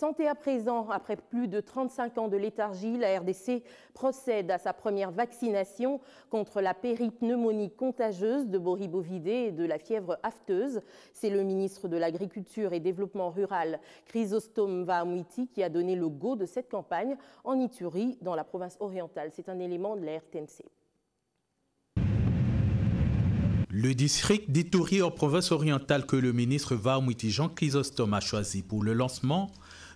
Santé à présent, après plus de 35 ans de léthargie, la RDC procède à sa première vaccination contre la péripneumonie contagieuse de Boribovidé et de la fièvre afteuse. C'est le ministre de l'Agriculture et Développement Rural, Chrysostome Vahamwiti, qui a donné le go de cette campagne en Iturie, dans la province orientale. C'est un élément de la RTNC. Le district d'Iturie, en province orientale que le ministre Vahamwiti Jean Chrysostome a choisi pour le lancement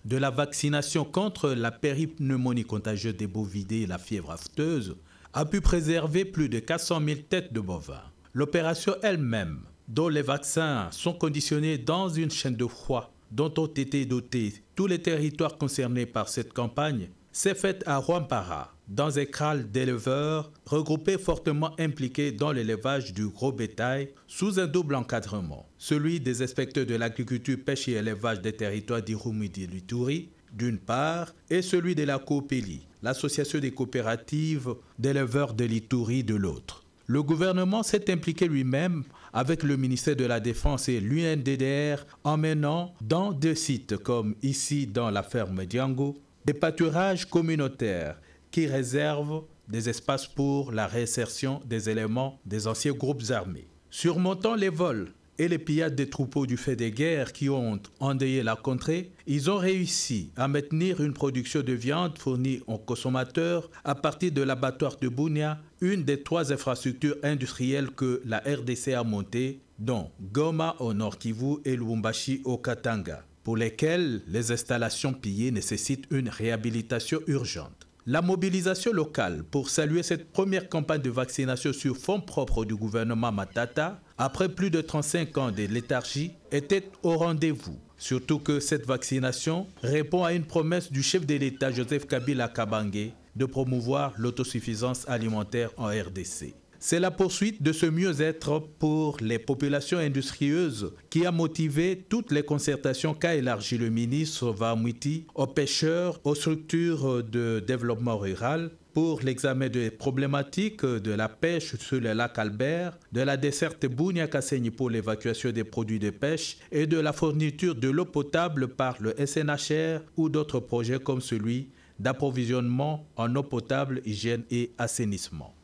de la vaccination contre la péripneumonie contagieuse des bovidés et la fièvre afteuse a pu préserver plus de 400 000 têtes de bovins. L'opération elle-même, dont les vaccins sont conditionnés dans une chaîne de froid dont ont été dotés tous les territoires concernés par cette campagne, c'est fait à Rwampara, dans un kraal d'éleveurs regroupés fortement impliqués dans l'élevage du gros bétail sous un double encadrement, celui des inspecteurs de l'agriculture, pêche et élevage des territoires d'Irumi Lituri, d'une part, et celui de la COPELI, l'association des coopératives d'éleveurs de l'Ituri, de l'autre. Le gouvernement s'est impliqué lui-même avec le ministère de la Défense et l'UNDDR en menant dans deux sites comme ici dans la ferme Diango des pâturages communautaires qui réservent des espaces pour la réinsertion des éléments des anciens groupes armés. Surmontant les vols et les pillages des troupeaux du fait des guerres qui ont endeuillé la contrée, ils ont réussi à maintenir une production de viande fournie aux consommateurs à partir de l'abattoir de Bounia, une des trois infrastructures industrielles que la RDC a montées, dont Goma au Nord Kivu et Lubumbashi au Katanga pour lesquelles les installations pillées nécessitent une réhabilitation urgente. La mobilisation locale pour saluer cette première campagne de vaccination sur fonds propres du gouvernement Matata, après plus de 35 ans de léthargie, était au rendez-vous. Surtout que cette vaccination répond à une promesse du chef de l'État Joseph Kabila Kabangé, de promouvoir l'autosuffisance alimentaire en RDC. C'est la poursuite de ce mieux-être pour les populations industrieuses qui a motivé toutes les concertations qu'a élargi le ministre Vamouti aux pêcheurs, aux structures de développement rural pour l'examen des problématiques de la pêche sur le lac Albert, de la desserte Bougnacasseni pour l'évacuation des produits de pêche et de la fourniture de l'eau potable par le SNHR ou d'autres projets comme celui d'approvisionnement en eau potable, hygiène et assainissement.